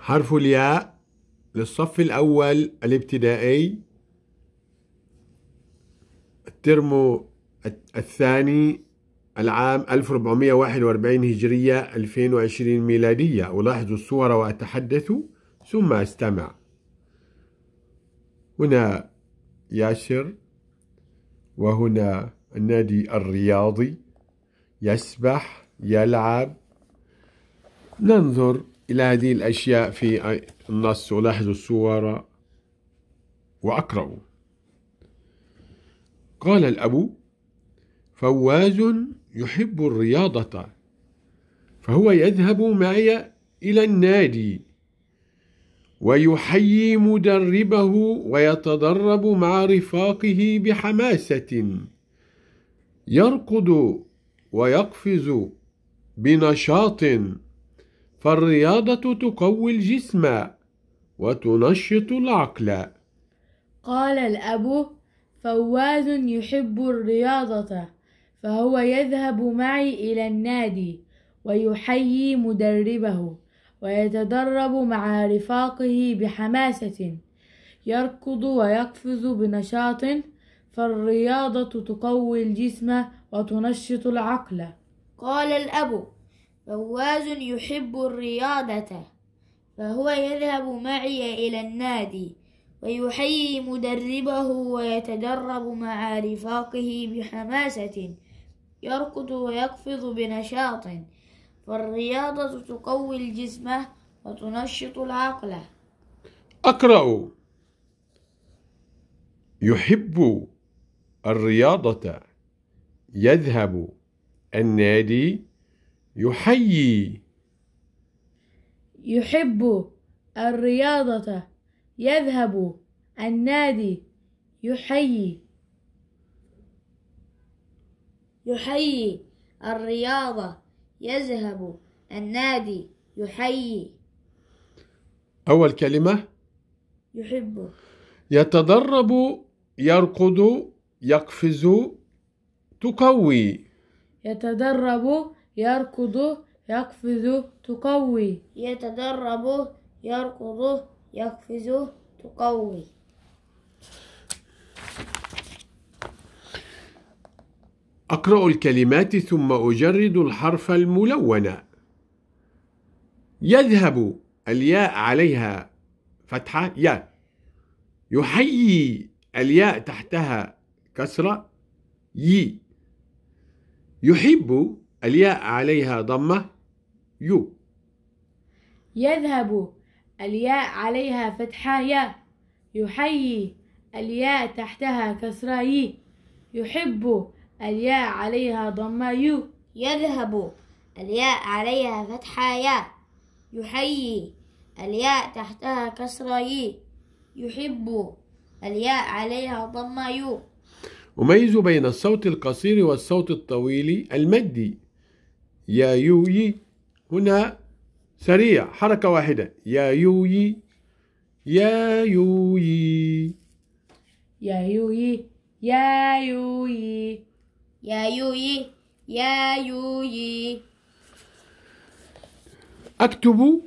حرف الياء للصف الأول الابتدائي الترم الثاني العام 1441 هجرية 2020 ميلادية ألاحظ الصور وأتحدث ثم أستمع هنا ياسر وهنا النادي الرياضي يسبح يلعب ننظر إلى هذه الأشياء في النص ولاحظوا الصور وأقرأوا قال الأب فواز يحب الرياضة فهو يذهب معي إلى النادي ويحيي مدربه ويتدرب مع رفاقه بحماسة يركض ويقفز بنشاط فالرياضة تقوي الجسم وتنشط العقل قال الأب فواز يحب الرياضة فهو يذهب معي إلى النادي ويحيي مدربه ويتدرب مع رفاقه بحماسة يركض ويقفز بنشاط فالرياضة تقوي الجسم وتنشط العقل قال الأب فواز يحب الرياضة فهو يذهب معي إلى النادي ويحيي مدربه ويتدرب مع رفاقه بحماسة يركض ويقفز بنشاط فالرياضة تقوي الجسم وتنشط العقل أقرأ يحب الرياضة يذهب النادي يحيي يحب الرياضة يذهب النادي يحيي يحيي الرياضة يذهب النادي يحيي أول كلمة يحب يتدرب يركض يقفز تقوي يتدرب يركض يقفز تقوي يتدرب يركض يقفز تقوي أقرأ الكلمات ثم أجرد الحرف الملون يذهب الياء عليها فتحة يا يحيي الياء تحتها كسرة يي يحب الياء عليها ضمة يو يذهب الياء عليها فتحة يا يحيي الياء تحتها كسرة ي يحب الياء عليها ضمة يو يذهب الياء عليها فتحة يا يحيي الياء تحتها كسرة ي يحب الياء عليها ضمة يو أميز بين الصوت القصير والصوت الطويل المدي يا يوي هنا سريع حركة واحدة يا يوي يا يوي يا يوي يا يوي يا يوي يا يوي أكتب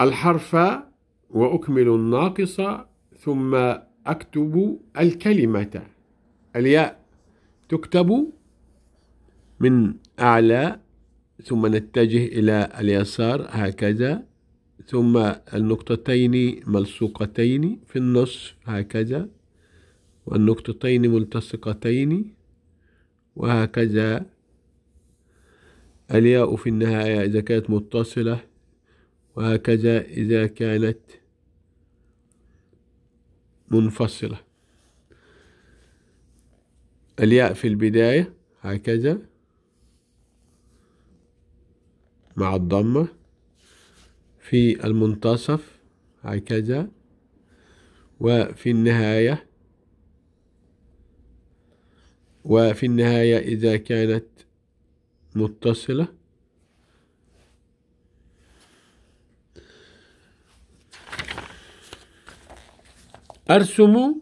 الحرف وأكمل الناقص ثم أكتب الكلمة الياء تكتب من أعلى ثم نتجه إلى اليسار هكذا ثم النقطتين ملصوقتين في النصف هكذا والنقطتين ملتصقتين وهكذا الياء في النهاية إذا كانت متصلة وهكذا إذا كانت منفصلة الياء في البداية هكذا مع الضمة في المنتصف هكذا وفي النهاية وفي النهاية إذا كانت متصلة أرسم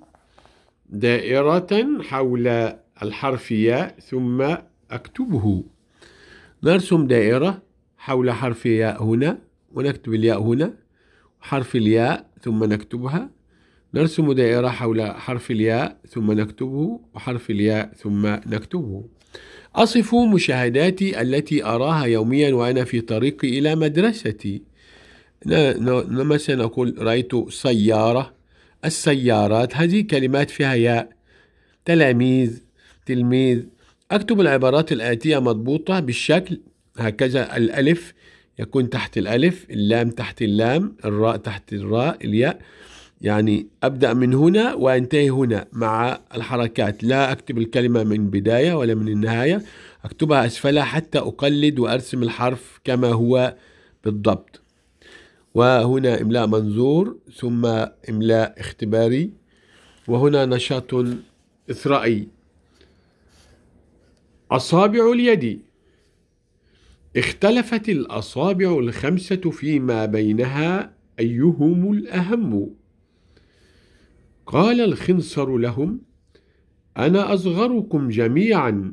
دائرة حول الحرف ياء ثم أكتبه نرسم دائرة حول حرف ياء هنا ونكتب الياء هنا حرف الياء ثم نكتبها نرسم دائرة حول حرف الياء ثم نكتبه وحرف الياء ثم نكتبه أصف مشاهداتي التي أراها يوميا وأنا في طريقي إلى مدرستي مثلا نقول رأيت سيارة السيارات هذه كلمات فيها ياء تلاميذ تلميذ أكتب العبارات الآتية مضبوطة بالشكل هكذا الألف يكون تحت الألف اللام تحت اللام الراء تحت الراء الياء يعني أبدأ من هنا وأنتهي هنا مع الحركات لا أكتب الكلمة من بداية ولا من النهاية أكتبها أسفلها حتى أقلد وأرسم الحرف كما هو بالضبط وهنا إملاء منظور ثم إملاء اختباري وهنا نشاط إثرائي أصابع اليد اختلفت الأصابع الخمسة فيما بينها أيهم الأهم قال الخنصر لهم أنا أصغركم جميعا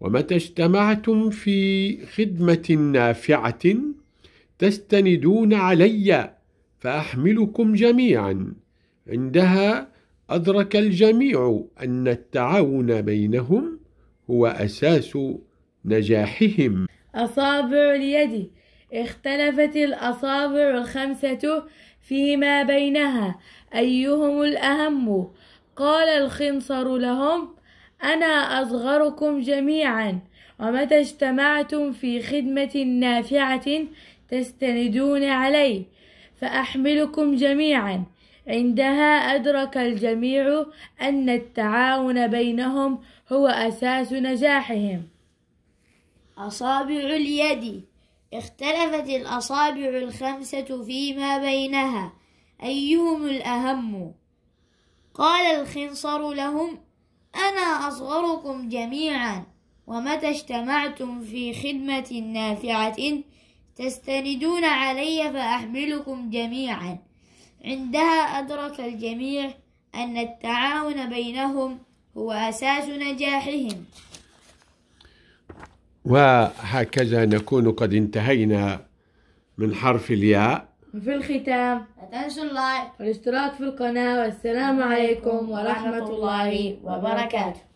ومتى اجتمعتم في خدمة نافعة تستندون علي فأحملكم جميعا عندها أدرك الجميع أن التعاون بينهم هو أساس نجاحهم أصابع اليد اختلفت الأصابع الخمسة فيما بينها أيهم الأهم قال الخنصر لهم أنا أصغركم جميعا ومتى اجتمعتم في خدمة نافعة تستندون علي فأحملكم جميعا عندها أدرك الجميع أن التعاون بينهم هو أساس نجاحهم أصابع اليد اختلفت الأصابع الخمسة فيما بينها أيهم الأهم قال الخنصر لهم أنا أصغركم جميعا ومتى اجتمعتم في خدمة نافعة تستندون علي فأحملكم جميعا عندها أدرك الجميع أن التعاون بينهم هو أساس نجاحهم وهكذا نكون قد انتهينا من حرف الياء وفي الختام لا تنسوا اللايك والاشتراك في القناة والسلام عليكم ورحمة الله وبركاته